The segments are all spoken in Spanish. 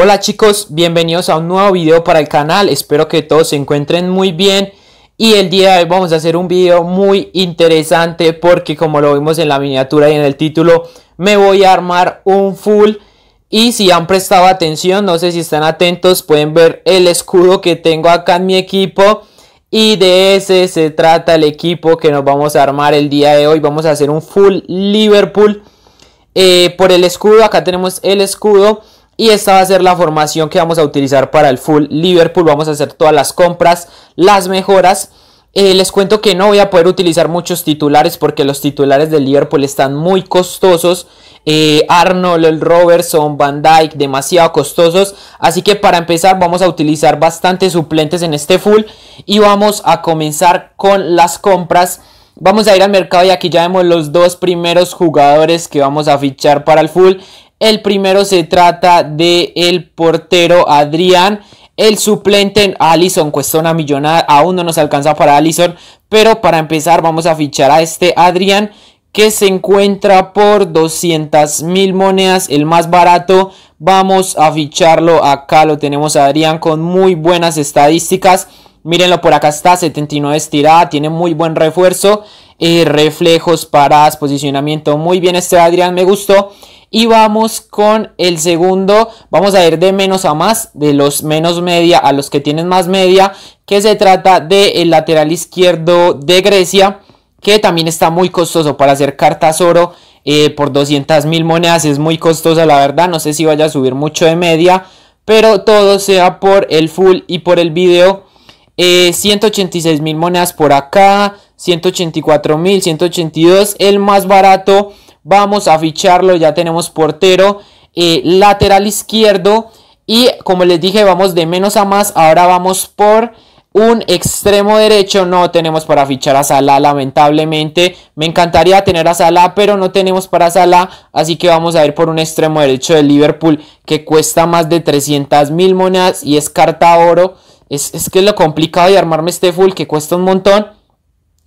Hola chicos, bienvenidos a un nuevo video para el canal, espero que todos se encuentren muy bien y el día de hoy vamos a hacer un video muy interesante porque como lo vimos en la miniatura y en el título me voy a armar un full y si han prestado atención, no sé si están atentos, pueden ver el escudo que tengo acá en mi equipo y de ese se trata el equipo que nos vamos a armar el día de hoy, vamos a hacer un full Liverpool eh, por el escudo, acá tenemos el escudo y esta va a ser la formación que vamos a utilizar para el full Liverpool. Vamos a hacer todas las compras, las mejoras. Eh, les cuento que no voy a poder utilizar muchos titulares porque los titulares del Liverpool están muy costosos. Eh, Arnold, Robertson, Van Dyke, demasiado costosos. Así que para empezar vamos a utilizar bastantes suplentes en este full y vamos a comenzar con las compras. Vamos a ir al mercado y aquí ya vemos los dos primeros jugadores que vamos a fichar para el full. El primero se trata de el portero Adrián. El suplente Allison cuesta una millonada. Aún no nos alcanza para Allison. Pero para empezar vamos a fichar a este Adrián que se encuentra por 200 mil monedas, el más barato. Vamos a ficharlo. Acá lo tenemos a Adrián con muy buenas estadísticas. Mírenlo por acá está, 79 estirada, tiene muy buen refuerzo. Eh, reflejos, paradas, posicionamiento. Muy bien este Adrián, me gustó. Y vamos con el segundo, vamos a ir de menos a más, de los menos media a los que tienen más media, que se trata del lateral izquierdo de Grecia, que también está muy costoso para hacer cartas oro eh, por 200 mil monedas, es muy costosa la verdad, no sé si vaya a subir mucho de media, pero todo sea por el full y por el video. 186 eh, mil monedas por acá, 184 mil, 182, el más barato vamos a ficharlo, ya tenemos portero, eh, lateral izquierdo y como les dije vamos de menos a más, ahora vamos por un extremo derecho, no tenemos para fichar a Salah lamentablemente, me encantaría tener a Salah pero no tenemos para Salah, así que vamos a ir por un extremo derecho de Liverpool que cuesta más de 300 mil monedas y es carta oro, es, es que es lo complicado de armarme este full que cuesta un montón.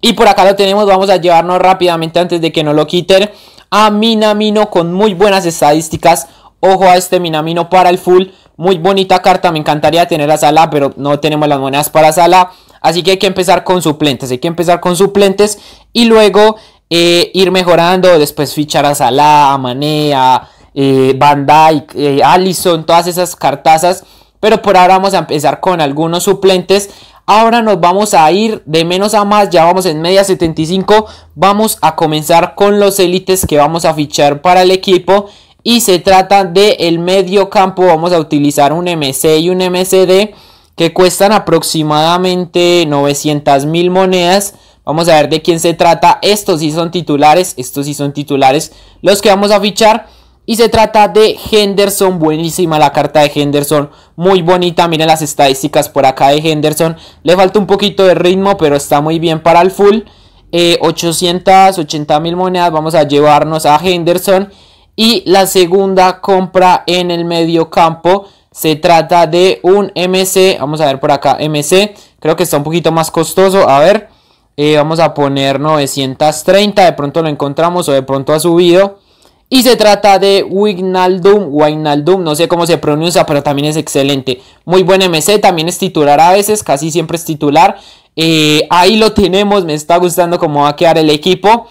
Y por acá lo tenemos, vamos a llevarnos rápidamente antes de que no lo quiten a Minamino con muy buenas estadísticas. Ojo a este Minamino para el full. Muy bonita carta, me encantaría tener a Sala, pero no tenemos las monedas para Sala. Así que hay que empezar con suplentes. Hay que empezar con suplentes y luego eh, ir mejorando. Después fichar a Salah, a Mané, a eh, Van eh, Allison, todas esas cartazas. Pero por ahora vamos a empezar con algunos suplentes. Ahora nos vamos a ir de menos a más, ya vamos en media 75. Vamos a comenzar con los élites que vamos a fichar para el equipo. Y se trata del el medio campo, vamos a utilizar un MC y un MCD que cuestan aproximadamente 900 mil monedas. Vamos a ver de quién se trata. Estos sí son titulares, estos sí son titulares los que vamos a fichar. Y se trata de Henderson, buenísima la carta de Henderson, muy bonita, miren las estadísticas por acá de Henderson. Le falta un poquito de ritmo, pero está muy bien para el full. Eh, 880 mil monedas vamos a llevarnos a Henderson. Y la segunda compra en el medio campo se trata de un MC, vamos a ver por acá, MC, creo que está un poquito más costoso, a ver, eh, vamos a poner 930, de pronto lo encontramos o de pronto ha subido. Y se trata de Wignaldum Wignaldum no sé cómo se pronuncia, pero también es excelente. Muy buen MC, también es titular a veces, casi siempre es titular. Eh, ahí lo tenemos, me está gustando cómo va a quedar el equipo.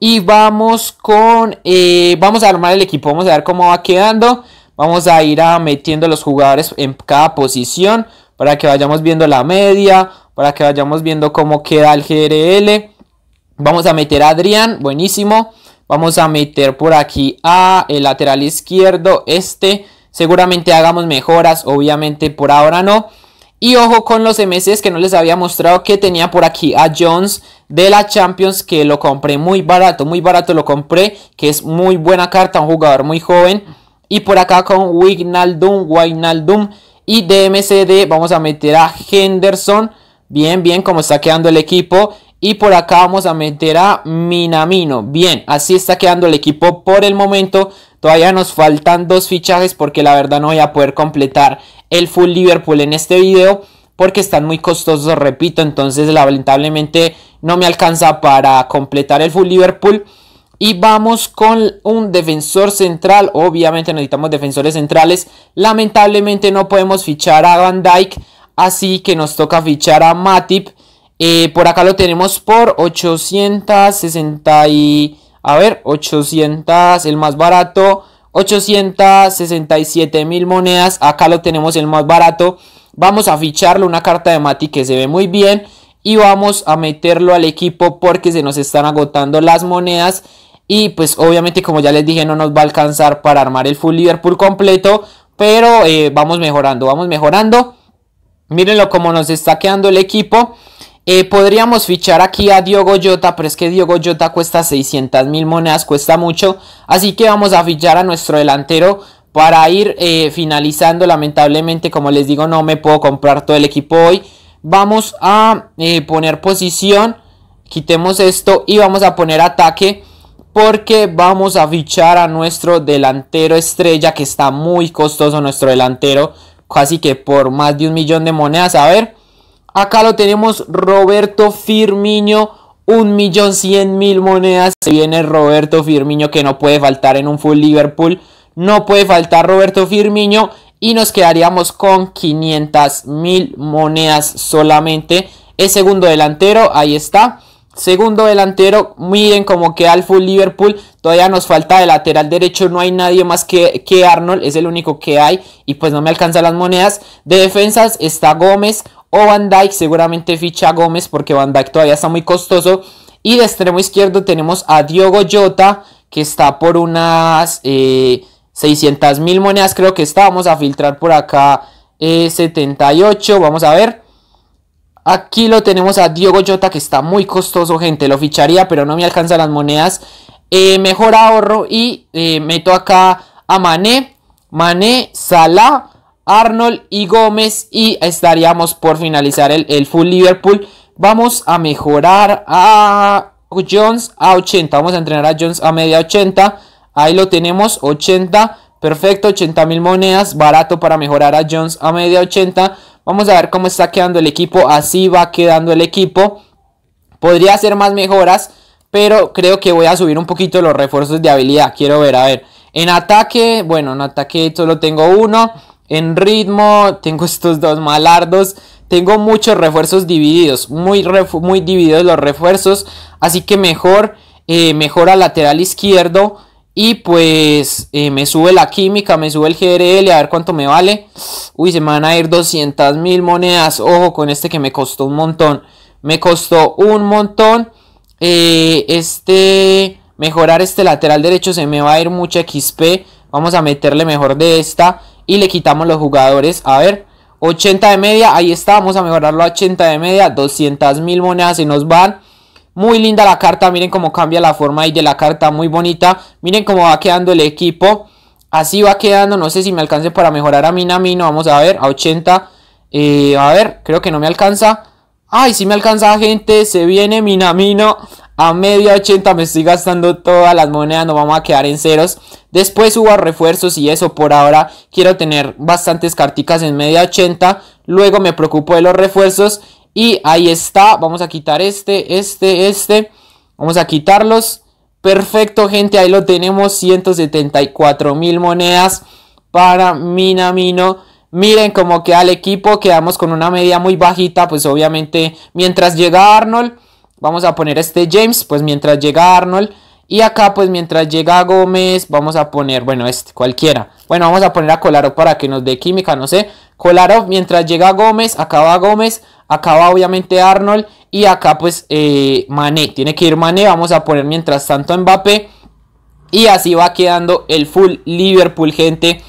Y vamos con, eh, vamos a armar el equipo, vamos a ver cómo va quedando. Vamos a ir a metiendo los jugadores en cada posición para que vayamos viendo la media, para que vayamos viendo cómo queda el GRL. Vamos a meter a Adrián, buenísimo. Vamos a meter por aquí a el lateral izquierdo, este. Seguramente hagamos mejoras, obviamente por ahora no. Y ojo con los MCs que no les había mostrado que tenía por aquí a Jones de la Champions que lo compré muy barato, muy barato lo compré, que es muy buena carta, un jugador muy joven. Y por acá con Wignaldum, wignaldum y DMCD vamos a meter a Henderson Bien, bien, como está quedando el equipo. Y por acá vamos a meter a Minamino. Bien, así está quedando el equipo por el momento. Todavía nos faltan dos fichajes porque la verdad no voy a poder completar el full Liverpool en este video. Porque están muy costosos, repito. Entonces lamentablemente no me alcanza para completar el full Liverpool. Y vamos con un defensor central. Obviamente necesitamos defensores centrales. Lamentablemente no podemos fichar a Van Dyke Así que nos toca fichar a Matip. Eh, por acá lo tenemos por 860 y... A ver, 800, el más barato. 867 mil monedas. Acá lo tenemos el más barato. Vamos a ficharlo, una carta de Mati que se ve muy bien. Y vamos a meterlo al equipo porque se nos están agotando las monedas. Y pues obviamente como ya les dije no nos va a alcanzar para armar el full Liverpool completo. Pero eh, vamos mejorando, vamos mejorando. Mírenlo como nos está quedando el equipo. Eh, podríamos fichar aquí a Diogo Jota, pero es que Diogo Jota cuesta 600 mil monedas, cuesta mucho. Así que vamos a fichar a nuestro delantero para ir eh, finalizando. Lamentablemente, como les digo, no me puedo comprar todo el equipo hoy. Vamos a eh, poner posición, quitemos esto y vamos a poner ataque. Porque vamos a fichar a nuestro delantero estrella que está muy costoso nuestro delantero casi que por más de un millón de monedas. A ver, acá lo tenemos Roberto Firmiño, un millón cien mil monedas. Se viene Roberto Firmiño que no puede faltar en un full Liverpool. No puede faltar Roberto Firmiño y nos quedaríamos con 500 mil monedas solamente. Es segundo delantero, ahí está. Segundo delantero, miren como queda el full Liverpool. Todavía nos falta de lateral derecho, no hay nadie más que, que Arnold, es el único que hay. Y pues no me alcanzan las monedas. De defensas está Gómez o Van Dyke. Seguramente ficha Gómez porque Van Dyke todavía está muy costoso. Y de extremo izquierdo tenemos a Diogo Jota, que está por unas 600 eh, mil monedas, creo que está. Vamos a filtrar por acá 78, eh, vamos a ver. Aquí lo tenemos a Diogo Jota que está muy costoso, gente. Lo ficharía, pero no me alcanzan las monedas. Eh, mejor ahorro y eh, meto acá a Mané, Mané, Salah, Arnold y Gómez. Y estaríamos por finalizar el, el full Liverpool. Vamos a mejorar a Jones a 80. Vamos a entrenar a Jones a media 80. Ahí lo tenemos, 80. Perfecto, 80 mil monedas, barato para mejorar a Jones a media 80. Vamos a ver cómo está quedando el equipo. Así va quedando el equipo. Podría hacer más mejoras. Pero creo que voy a subir un poquito los refuerzos de habilidad. Quiero ver, a ver. En ataque, bueno, en ataque solo tengo uno. En ritmo tengo estos dos malardos. Tengo muchos refuerzos divididos. Muy, muy divididos los refuerzos. Así que mejor. Eh, mejora lateral izquierdo. Y pues eh, me sube la química, me sube el GRL, a ver cuánto me vale. Uy, se me van a ir 200 mil monedas. Ojo con este que me costó un montón. Me costó un montón. Eh, este, mejorar este lateral derecho se me va a ir mucha XP. Vamos a meterle mejor de esta. Y le quitamos los jugadores. A ver, 80 de media, ahí está. Vamos a mejorarlo a 80 de media. 200 mil monedas se nos van. Muy linda la carta, miren cómo cambia la forma ahí de la carta, muy bonita. Miren cómo va quedando el equipo. Así va quedando, no sé si me alcance para mejorar a Minamino, vamos a ver, a 80. Eh, a ver, creo que no me alcanza. Ay, si sí me alcanza gente, se viene Minamino. A media 80 me estoy gastando todas las monedas, no vamos a quedar en ceros. Después hubo refuerzos y eso por ahora. Quiero tener bastantes carticas en media 80. Luego me preocupo de los refuerzos y ahí está, vamos a quitar este, este, este. Vamos a quitarlos. Perfecto, gente, ahí lo tenemos, 174 mil monedas para Minamino. Miren cómo queda el equipo, quedamos con una media muy bajita, pues obviamente mientras llega Arnold, vamos a poner este James, pues mientras llega Arnold. Y acá pues mientras llega Gómez, vamos a poner, bueno, este, cualquiera. Bueno, vamos a poner a Kolarov para que nos dé química, no sé. Kolarov mientras llega Gómez, acaba Gómez, acaba obviamente Arnold y acá pues eh, Mané, tiene que ir Mané, vamos a poner mientras tanto Mbappé y así va quedando el full Liverpool gente.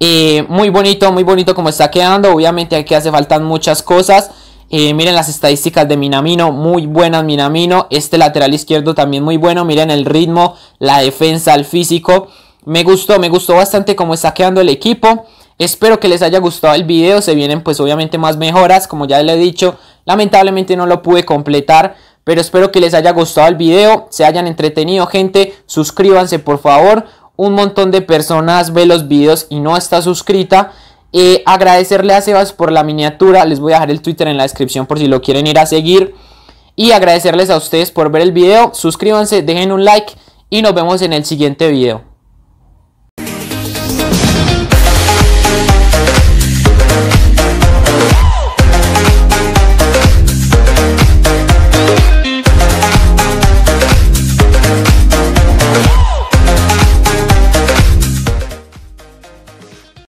Eh, muy bonito, muy bonito como está quedando, obviamente aquí hace falta muchas cosas. Eh, miren las estadísticas de Minamino, muy buenas Minamino. Este lateral izquierdo también muy bueno. Miren el ritmo, la defensa, el físico. Me gustó, me gustó bastante cómo está quedando el equipo. Espero que les haya gustado el video. Se vienen pues obviamente más mejoras, como ya les he dicho. Lamentablemente no lo pude completar, pero espero que les haya gustado el video. Se hayan entretenido, gente. Suscríbanse, por favor. Un montón de personas ve los videos y no está suscrita. Eh, agradecerle a Sebas por la miniatura. Les voy a dejar el Twitter en la descripción por si lo quieren ir a seguir. Y agradecerles a ustedes por ver el video. Suscríbanse, dejen un like y nos vemos en el siguiente video.